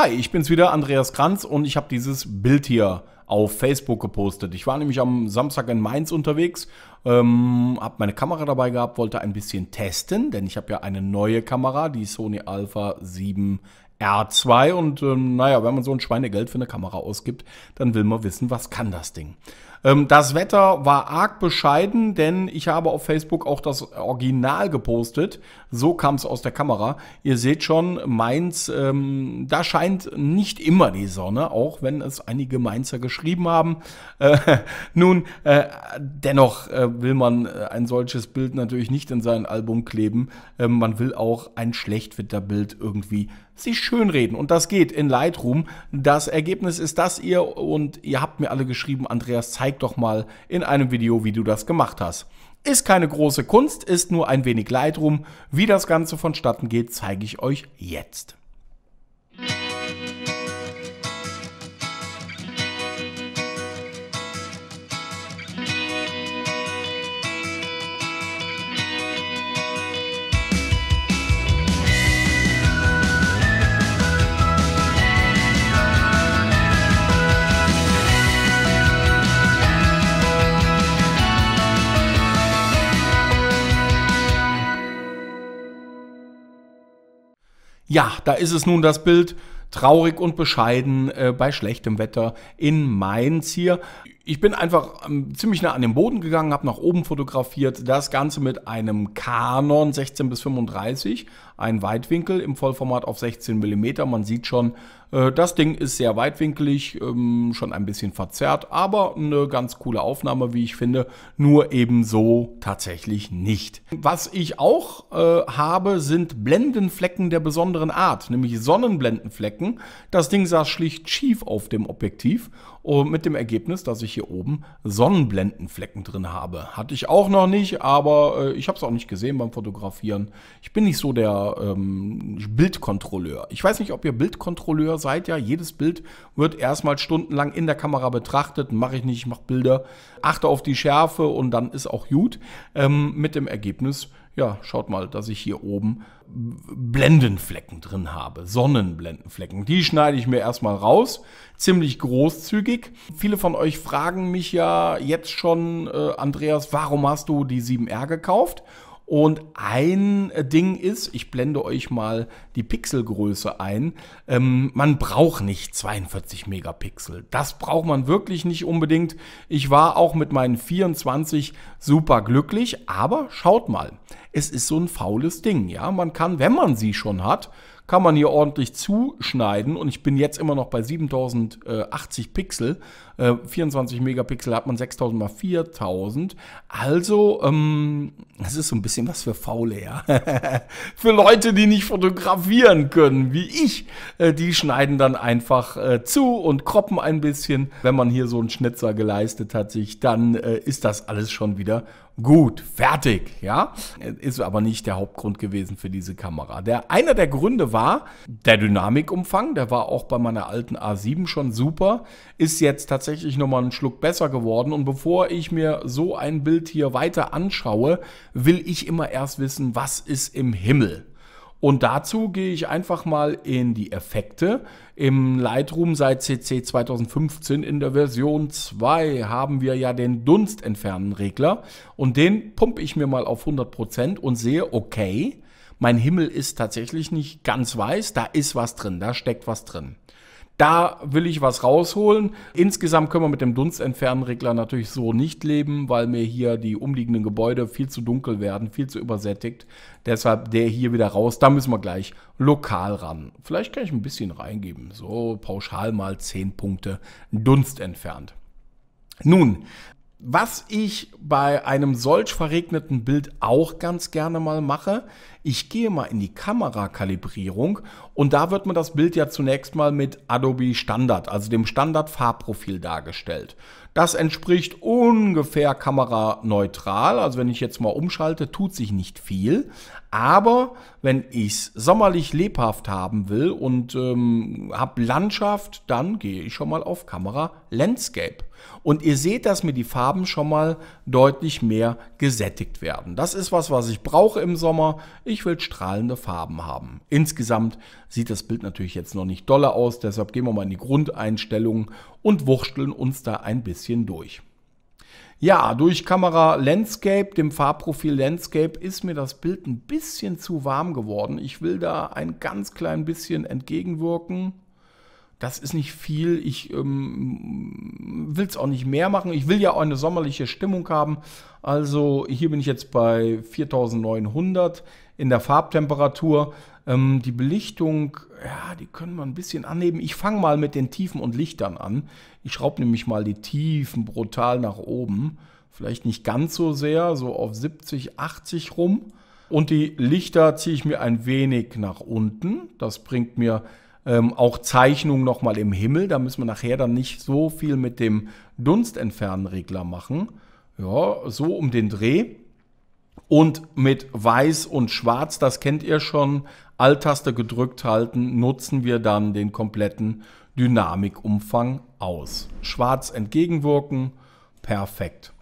Hi, ich bin's wieder, Andreas Kranz, und ich habe dieses Bild hier auf Facebook gepostet. Ich war nämlich am Samstag in Mainz unterwegs, ähm, habe meine Kamera dabei gehabt, wollte ein bisschen testen, denn ich habe ja eine neue Kamera, die Sony Alpha 7 R2 und ähm, naja, wenn man so ein Schweinegeld für eine Kamera ausgibt, dann will man wissen, was kann das Ding. Ähm, das Wetter war arg bescheiden, denn ich habe auf Facebook auch das Original gepostet. So kam es aus der Kamera. Ihr seht schon, Mainz, ähm, da scheint nicht immer die Sonne, auch wenn es einige Mainzer geschrieben haben. Äh, nun, äh, dennoch äh, will man äh, ein solches Bild natürlich nicht in sein Album kleben. Ähm, man will auch ein Schlechtwetterbild irgendwie sie schönreden. Und das geht in Lightroom. Das Ergebnis ist das ihr und ihr habt mir alle geschrieben, Andreas, zeig doch mal in einem Video, wie du das gemacht hast. Ist keine große Kunst, ist nur ein wenig Lightroom. Wie das Ganze vonstatten geht, zeige ich euch jetzt. Ja, da ist es nun das Bild traurig und bescheiden äh, bei schlechtem Wetter in Mainz hier ich bin einfach ähm, ziemlich nah an den Boden gegangen, habe nach oben fotografiert, das Ganze mit einem Canon 16 bis 35, ein Weitwinkel im Vollformat auf 16 mm. Man sieht schon, äh, das Ding ist sehr weitwinklig, ähm, schon ein bisschen verzerrt, aber eine ganz coole Aufnahme, wie ich finde, nur eben so tatsächlich nicht. Was ich auch äh, habe, sind Blendenflecken der besonderen Art, nämlich Sonnenblendenflecken. Das Ding saß schlicht schief auf dem Objektiv und oh, mit dem Ergebnis, dass ich hier oben Sonnenblendenflecken drin habe. Hatte ich auch noch nicht, aber äh, ich habe es auch nicht gesehen beim Fotografieren. Ich bin nicht so der ähm, Bildkontrolleur. Ich weiß nicht, ob ihr Bildkontrolleur seid. Ja, jedes Bild wird erstmal stundenlang in der Kamera betrachtet. Mache ich nicht, ich mache Bilder, achte auf die Schärfe und dann ist auch gut. Ähm, mit dem Ergebnis, ja, schaut mal, dass ich hier oben Blendenflecken drin habe, Sonnenblendenflecken. Die schneide ich mir erstmal raus, ziemlich großzügig. Viele von euch fragen mich ja jetzt schon, äh, Andreas, warum hast du die 7R gekauft? Und ein äh, Ding ist, ich blende euch mal die Pixelgröße ein. Ähm, man braucht nicht 42 Megapixel. Das braucht man wirklich nicht unbedingt. Ich war auch mit meinen 24 super glücklich, aber schaut mal, es ist so ein faules Ding. Ja, man kann, wenn man sie schon hat, kann man hier ordentlich zuschneiden und ich bin jetzt immer noch bei 7080 Pixel. 24 äh, Megapixel hat man 6000 mal 4000. Also, ähm, das ist so ein bisschen was für Faule, ja. für Leute, die nicht fotografieren können, wie ich, äh, die schneiden dann einfach äh, zu und kroppen ein bisschen. Wenn man hier so einen Schnitzer geleistet hat, sich, dann äh, ist das alles schon wieder gut, fertig, ja. Ist aber nicht der Hauptgrund gewesen für diese Kamera. Der, einer der Gründe war, war. Der Dynamikumfang, der war auch bei meiner alten A7 schon super, ist jetzt tatsächlich nochmal einen Schluck besser geworden. Und bevor ich mir so ein Bild hier weiter anschaue, will ich immer erst wissen, was ist im Himmel. Und dazu gehe ich einfach mal in die Effekte. Im Lightroom seit CC 2015 in der Version 2 haben wir ja den Dunstentfernen-Regler und den pumpe ich mir mal auf 100% und sehe, okay, mein Himmel ist tatsächlich nicht ganz weiß, da ist was drin, da steckt was drin. Da will ich was rausholen. Insgesamt können wir mit dem Dunstentfernregler natürlich so nicht leben, weil mir hier die umliegenden Gebäude viel zu dunkel werden, viel zu übersättigt. Deshalb der hier wieder raus. Da müssen wir gleich lokal ran. Vielleicht kann ich ein bisschen reingeben. So pauschal mal 10 Punkte Dunst entfernt. Nun, was ich bei einem solch verregneten Bild auch ganz gerne mal mache, ich gehe mal in die Kamerakalibrierung und da wird mir das Bild ja zunächst mal mit Adobe Standard, also dem Standard Farbprofil dargestellt. Das entspricht ungefähr kameraneutral, also wenn ich jetzt mal umschalte, tut sich nicht viel. Aber wenn ich es sommerlich lebhaft haben will und ähm, habe Landschaft, dann gehe ich schon mal auf Kamera Landscape. Und ihr seht, dass mir die Farben schon mal deutlich mehr gesättigt werden. Das ist was, was ich brauche im Sommer. Ich ich will strahlende Farben haben. Insgesamt sieht das Bild natürlich jetzt noch nicht dolle aus, deshalb gehen wir mal in die Grundeinstellungen und wurschteln uns da ein bisschen durch. Ja, durch Kamera Landscape, dem Farbprofil Landscape, ist mir das Bild ein bisschen zu warm geworden. Ich will da ein ganz klein bisschen entgegenwirken das ist nicht viel. Ich ähm, will es auch nicht mehr machen. Ich will ja auch eine sommerliche Stimmung haben. Also hier bin ich jetzt bei 4900 in der Farbtemperatur. Ähm, die Belichtung, ja, die können wir ein bisschen anheben. Ich fange mal mit den Tiefen und Lichtern an. Ich schraube nämlich mal die Tiefen brutal nach oben. Vielleicht nicht ganz so sehr, so auf 70, 80 rum. Und die Lichter ziehe ich mir ein wenig nach unten. Das bringt mir ähm, auch Zeichnung nochmal im Himmel, da müssen wir nachher dann nicht so viel mit dem Dunstentfernregler machen. Ja, so um den Dreh. Und mit Weiß und Schwarz, das kennt ihr schon, Alt-Taste gedrückt halten, nutzen wir dann den kompletten Dynamikumfang aus. Schwarz entgegenwirken, perfekt.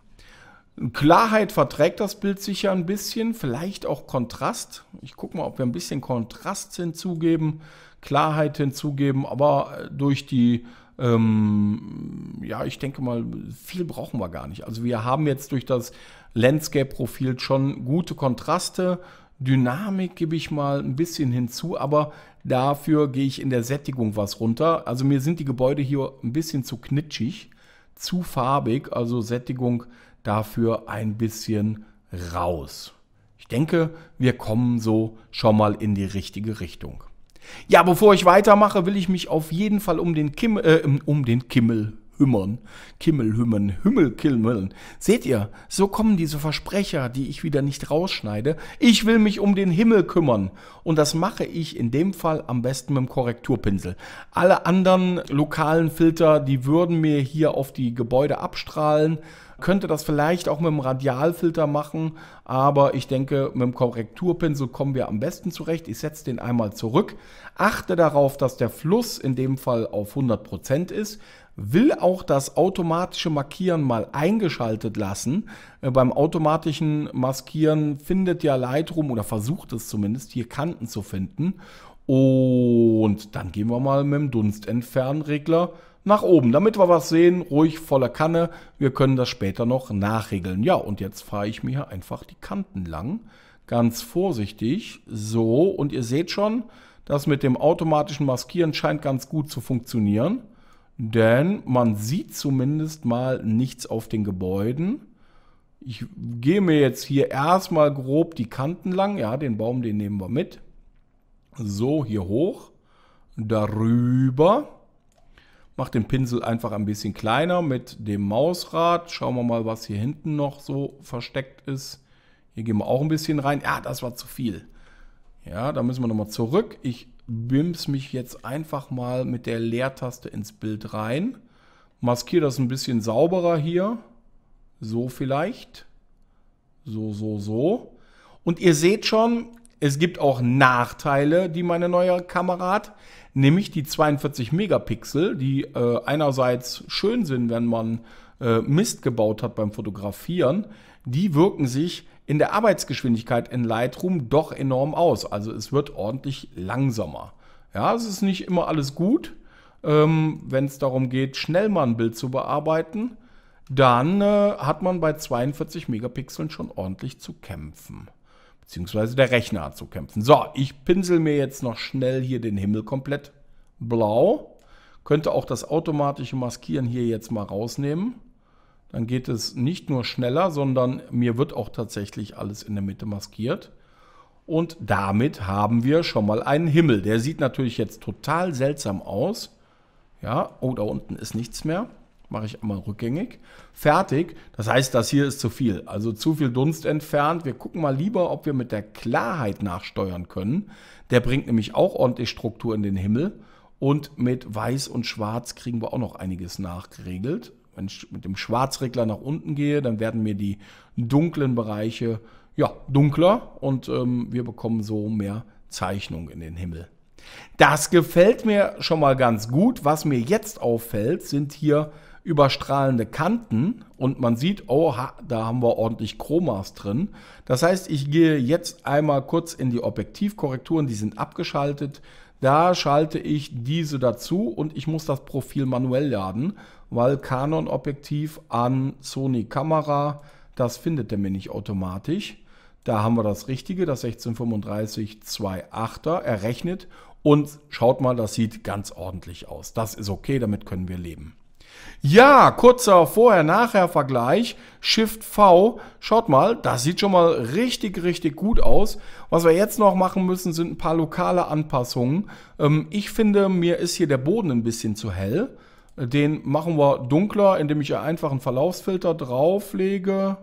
Klarheit verträgt das Bild sicher ein bisschen, vielleicht auch Kontrast. Ich gucke mal, ob wir ein bisschen Kontrast hinzugeben, Klarheit hinzugeben, aber äh, durch die, ähm, ja, ich denke mal, viel brauchen wir gar nicht. Also wir haben jetzt durch das Landscape-Profil schon gute Kontraste, Dynamik gebe ich mal ein bisschen hinzu, aber dafür gehe ich in der Sättigung was runter. Also mir sind die Gebäude hier ein bisschen zu knitschig, zu farbig, also Sättigung dafür ein bisschen raus. Ich denke, wir kommen so schon mal in die richtige Richtung. Ja, bevor ich weitermache, will ich mich auf jeden Fall um den, Kimmel, äh, um den Kimmel Hümmern, Kimmelhümmern, Himmelkilmeln. Seht ihr, so kommen diese Versprecher, die ich wieder nicht rausschneide. Ich will mich um den Himmel kümmern. Und das mache ich in dem Fall am besten mit dem Korrekturpinsel. Alle anderen lokalen Filter, die würden mir hier auf die Gebäude abstrahlen. Könnte das vielleicht auch mit dem Radialfilter machen, aber ich denke, mit dem Korrekturpinsel kommen wir am besten zurecht. Ich setze den einmal zurück. Achte darauf, dass der Fluss in dem Fall auf 100% ist will auch das automatische Markieren mal eingeschaltet lassen. Äh, beim automatischen Maskieren findet ja Lightroom oder versucht es zumindest, hier Kanten zu finden. Und dann gehen wir mal mit dem Dunstentfernregler nach oben, damit wir was sehen, ruhig voller Kanne. Wir können das später noch nachregeln. Ja, und jetzt fahre ich mir einfach die Kanten lang, ganz vorsichtig. So, und ihr seht schon, das mit dem automatischen Maskieren scheint ganz gut zu funktionieren. Denn man sieht zumindest mal nichts auf den Gebäuden. Ich gehe mir jetzt hier erstmal grob die Kanten lang. Ja, den Baum, den nehmen wir mit. So, hier hoch. Darüber. Mach den Pinsel einfach ein bisschen kleiner mit dem Mausrad. Schauen wir mal, was hier hinten noch so versteckt ist. Hier gehen wir auch ein bisschen rein. Ja, ah, das war zu viel. Ja, da müssen wir nochmal zurück. Ich bims mich jetzt einfach mal mit der Leertaste ins Bild rein. Maskiere das ein bisschen sauberer hier. So vielleicht. So, so, so. Und ihr seht schon, es gibt auch Nachteile, die meine neue Kamera hat. Nämlich die 42 Megapixel, die äh, einerseits schön sind, wenn man äh, Mist gebaut hat beim Fotografieren. Die wirken sich in der Arbeitsgeschwindigkeit in Lightroom doch enorm aus. Also es wird ordentlich langsamer. Ja, es ist nicht immer alles gut. Ähm, Wenn es darum geht, schnell mal ein Bild zu bearbeiten, dann äh, hat man bei 42 Megapixeln schon ordentlich zu kämpfen. Beziehungsweise der Rechner hat zu kämpfen. So, ich pinsel mir jetzt noch schnell hier den Himmel komplett blau. Könnte auch das automatische Maskieren hier jetzt mal rausnehmen. Dann geht es nicht nur schneller, sondern mir wird auch tatsächlich alles in der Mitte maskiert. Und damit haben wir schon mal einen Himmel. Der sieht natürlich jetzt total seltsam aus. Ja, oh, da unten ist nichts mehr. Mache ich einmal rückgängig. Fertig. Das heißt, das hier ist zu viel. Also zu viel Dunst entfernt. Wir gucken mal lieber, ob wir mit der Klarheit nachsteuern können. Der bringt nämlich auch ordentlich Struktur in den Himmel. Und mit Weiß und Schwarz kriegen wir auch noch einiges nachgeregelt wenn ich mit dem Schwarzregler nach unten gehe, dann werden mir die dunklen Bereiche ja, dunkler und ähm, wir bekommen so mehr Zeichnung in den Himmel. Das gefällt mir schon mal ganz gut. Was mir jetzt auffällt, sind hier überstrahlende Kanten und man sieht, oh, da haben wir ordentlich Chromas drin. Das heißt, ich gehe jetzt einmal kurz in die Objektivkorrekturen, die sind abgeschaltet. Da schalte ich diese dazu und ich muss das Profil manuell laden, weil Canon Objektiv an Sony Kamera, das findet er mir nicht automatisch. Da haben wir das Richtige, das 1635 2.8er errechnet und schaut mal, das sieht ganz ordentlich aus. Das ist okay, damit können wir leben. Ja, kurzer Vorher-Nachher-Vergleich. Shift V. Schaut mal, das sieht schon mal richtig, richtig gut aus. Was wir jetzt noch machen müssen, sind ein paar lokale Anpassungen. Ähm, ich finde, mir ist hier der Boden ein bisschen zu hell. Den machen wir dunkler, indem ich einfach einen Verlaufsfilter drauflege.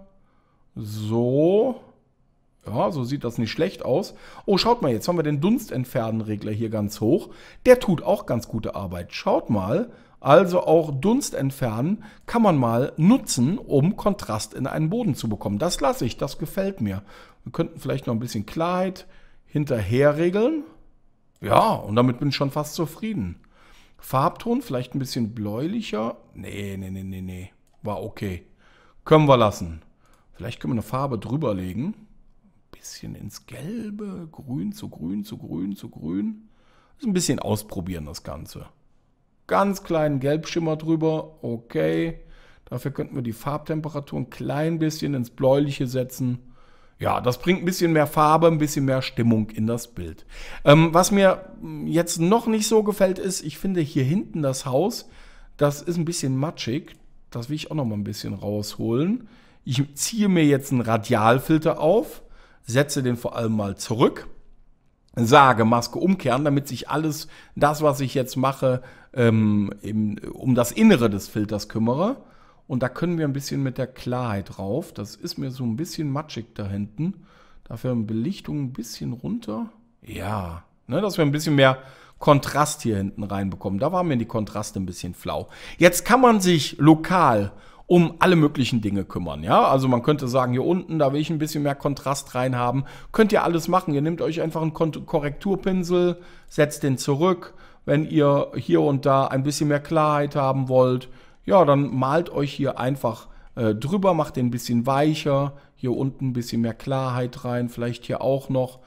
So. Ja, so sieht das nicht schlecht aus. Oh, schaut mal, jetzt haben wir den Dunstentfernenregler hier ganz hoch. Der tut auch ganz gute Arbeit. Schaut mal, also auch Dunst entfernen, kann man mal nutzen, um Kontrast in einen Boden zu bekommen. Das lasse ich, das gefällt mir. Wir könnten vielleicht noch ein bisschen Klarheit hinterher regeln. Ja, und damit bin ich schon fast zufrieden. Farbton vielleicht ein bisschen bläulicher. Nee, nee, nee, nee, nee. War okay. Können wir lassen. Vielleicht können wir eine Farbe drüber legen. Ein bisschen ins Gelbe. Grün zu grün zu grün zu grün. Ein bisschen ausprobieren das Ganze ganz kleinen Gelbschimmer drüber. Okay. Dafür könnten wir die Farbtemperatur ein klein bisschen ins Bläuliche setzen. Ja, das bringt ein bisschen mehr Farbe, ein bisschen mehr Stimmung in das Bild. Ähm, was mir jetzt noch nicht so gefällt ist, ich finde hier hinten das Haus, das ist ein bisschen matschig. Das will ich auch noch mal ein bisschen rausholen. Ich ziehe mir jetzt einen Radialfilter auf, setze den vor allem mal zurück sage, Maske umkehren, damit sich alles das, was ich jetzt mache, ähm, eben um das Innere des Filters kümmere. Und da können wir ein bisschen mit der Klarheit drauf. Das ist mir so ein bisschen matschig da hinten. Dafür eine Belichtung ein bisschen runter. Ja, ne, dass wir ein bisschen mehr Kontrast hier hinten reinbekommen. Da waren mir die Kontraste ein bisschen flau. Jetzt kann man sich lokal um alle möglichen Dinge kümmern. Ja, also man könnte sagen, hier unten, da will ich ein bisschen mehr Kontrast rein haben. Könnt ihr alles machen. Ihr nehmt euch einfach einen Korrekturpinsel, setzt den zurück. Wenn ihr hier und da ein bisschen mehr Klarheit haben wollt, ja, dann malt euch hier einfach äh, drüber, macht den ein bisschen weicher. Hier unten ein bisschen mehr Klarheit rein, vielleicht hier auch noch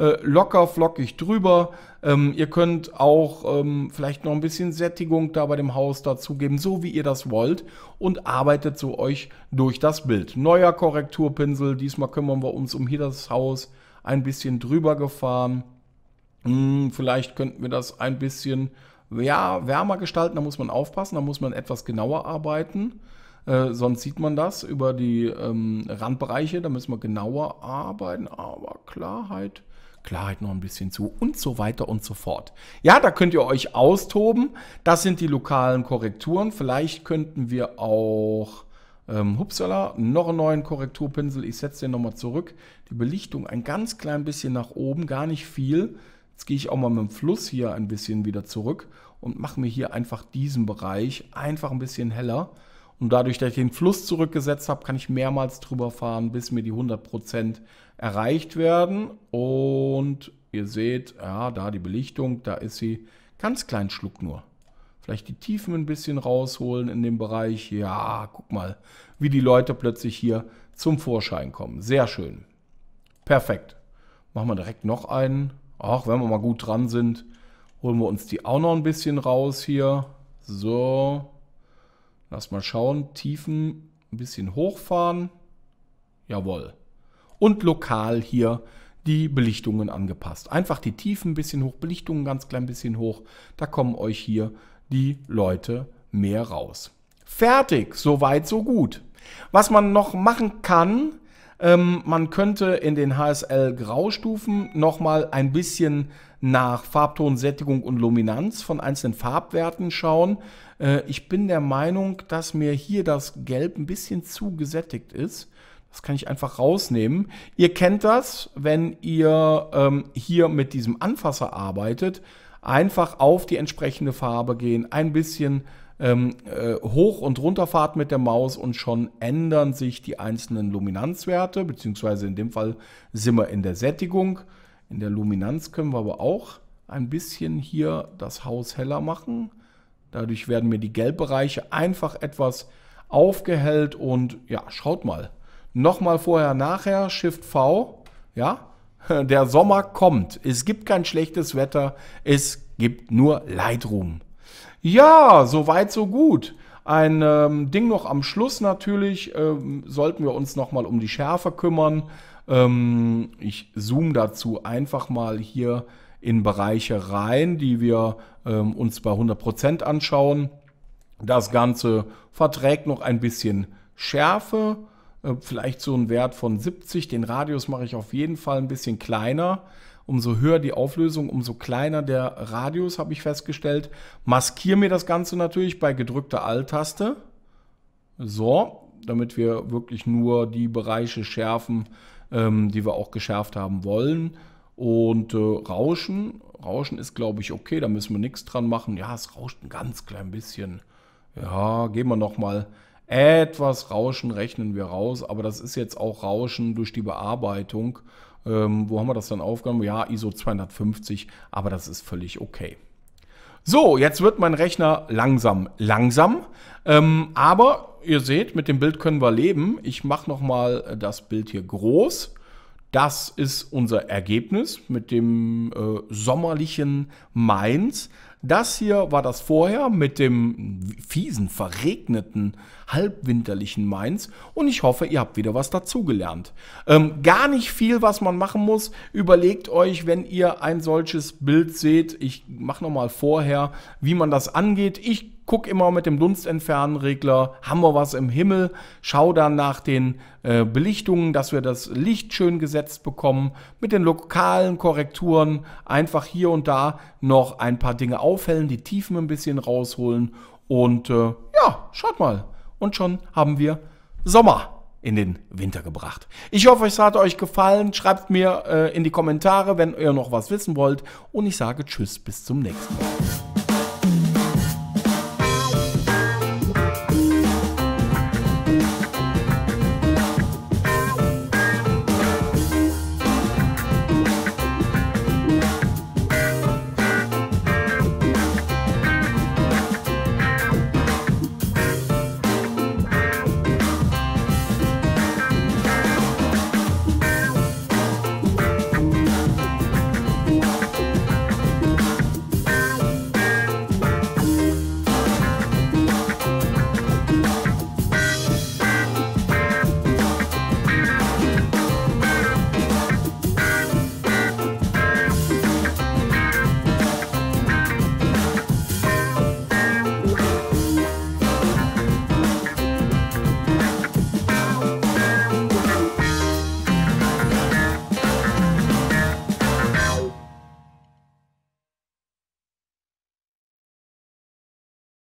äh, locker flockig drüber. Ähm, ihr könnt auch ähm, vielleicht noch ein bisschen Sättigung da bei dem Haus dazugeben, so wie ihr das wollt und arbeitet so euch durch das Bild. Neuer Korrekturpinsel, diesmal kümmern wir uns um hier das Haus ein bisschen drüber gefahren. Hm, vielleicht könnten wir das ein bisschen ja, wärmer gestalten, da muss man aufpassen, da muss man etwas genauer arbeiten. Äh, sonst sieht man das über die ähm, Randbereiche, da müssen wir genauer arbeiten, aber Klarheit Klarheit noch ein bisschen zu und so weiter und so fort. Ja, da könnt ihr euch austoben. Das sind die lokalen Korrekturen. Vielleicht könnten wir auch, ähm, hupsala, noch einen neuen Korrekturpinsel. Ich setze den nochmal zurück. Die Belichtung ein ganz klein bisschen nach oben, gar nicht viel. Jetzt gehe ich auch mal mit dem Fluss hier ein bisschen wieder zurück und mache mir hier einfach diesen Bereich einfach ein bisschen heller. Und dadurch, dass ich den Fluss zurückgesetzt habe, kann ich mehrmals drüber fahren, bis mir die 100% erreicht werden. Und ihr seht, ja, da die Belichtung, da ist sie ganz klein Schluck nur. Vielleicht die Tiefen ein bisschen rausholen in dem Bereich. Ja, guck mal, wie die Leute plötzlich hier zum Vorschein kommen. Sehr schön. Perfekt. Machen wir direkt noch einen. Auch wenn wir mal gut dran sind, holen wir uns die auch noch ein bisschen raus hier. So. Lass mal schauen. Tiefen ein bisschen hochfahren. Jawohl. Und lokal hier die Belichtungen angepasst. Einfach die Tiefen ein bisschen hoch, Belichtungen ganz klein bisschen hoch. Da kommen euch hier die Leute mehr raus. Fertig, soweit, so gut. Was man noch machen kann, ähm, man könnte in den HSL Graustufen nochmal ein bisschen nach Farbton, Sättigung und Luminanz von einzelnen Farbwerten schauen. Äh, ich bin der Meinung, dass mir hier das Gelb ein bisschen zu gesättigt ist. Das kann ich einfach rausnehmen. Ihr kennt das, wenn ihr ähm, hier mit diesem Anfasser arbeitet. Einfach auf die entsprechende Farbe gehen, ein bisschen ähm, äh, Hoch- und Runterfahrt mit der Maus und schon ändern sich die einzelnen Luminanzwerte, beziehungsweise in dem Fall sind wir in der Sättigung. In der Luminanz können wir aber auch ein bisschen hier das Haus heller machen. Dadurch werden mir die Gelbbereiche einfach etwas aufgehellt und ja, schaut mal. Nochmal vorher, nachher, Shift V, ja, der Sommer kommt. Es gibt kein schlechtes Wetter, es gibt nur Lightroom. Ja, so weit, so gut. Ein ähm, Ding noch am Schluss natürlich, ähm, sollten wir uns nochmal um die Schärfe kümmern. Ähm, ich zoome dazu einfach mal hier in Bereiche rein, die wir ähm, uns bei 100% anschauen. Das Ganze verträgt noch ein bisschen Schärfe, äh, vielleicht so einen Wert von 70. Den Radius mache ich auf jeden Fall ein bisschen kleiner umso höher die Auflösung, umso kleiner der Radius, habe ich festgestellt. Maskiere mir das Ganze natürlich bei gedrückter Alt-Taste. So, damit wir wirklich nur die Bereiche schärfen, ähm, die wir auch geschärft haben wollen. Und äh, Rauschen, Rauschen ist glaube ich okay, da müssen wir nichts dran machen. Ja, es rauscht ein ganz klein bisschen. Ja, gehen wir nochmal. Etwas Rauschen rechnen wir raus, aber das ist jetzt auch Rauschen durch die Bearbeitung ähm, wo haben wir das dann aufgenommen? Ja, ISO 250, aber das ist völlig okay. So, jetzt wird mein Rechner langsam, langsam. Ähm, aber ihr seht, mit dem Bild können wir leben. Ich mache nochmal äh, das Bild hier groß. Das ist unser Ergebnis mit dem äh, sommerlichen Mainz. Das hier war das vorher mit dem fiesen, verregneten, halbwinterlichen Mainz und ich hoffe, ihr habt wieder was dazugelernt. Ähm, gar nicht viel, was man machen muss. Überlegt euch, wenn ihr ein solches Bild seht, ich mache nochmal vorher, wie man das angeht. Ich guck immer mit dem Dunstentfernregler, haben wir was im Himmel, schau dann nach den äh, Belichtungen, dass wir das Licht schön gesetzt bekommen, mit den lokalen Korrekturen einfach hier und da noch ein paar Dinge aufhellen, die Tiefen ein bisschen rausholen und äh, ja, schaut mal. Und schon haben wir Sommer in den Winter gebracht. Ich hoffe, es hat euch gefallen. Schreibt mir äh, in die Kommentare, wenn ihr noch was wissen wollt. Und ich sage Tschüss, bis zum nächsten Mal.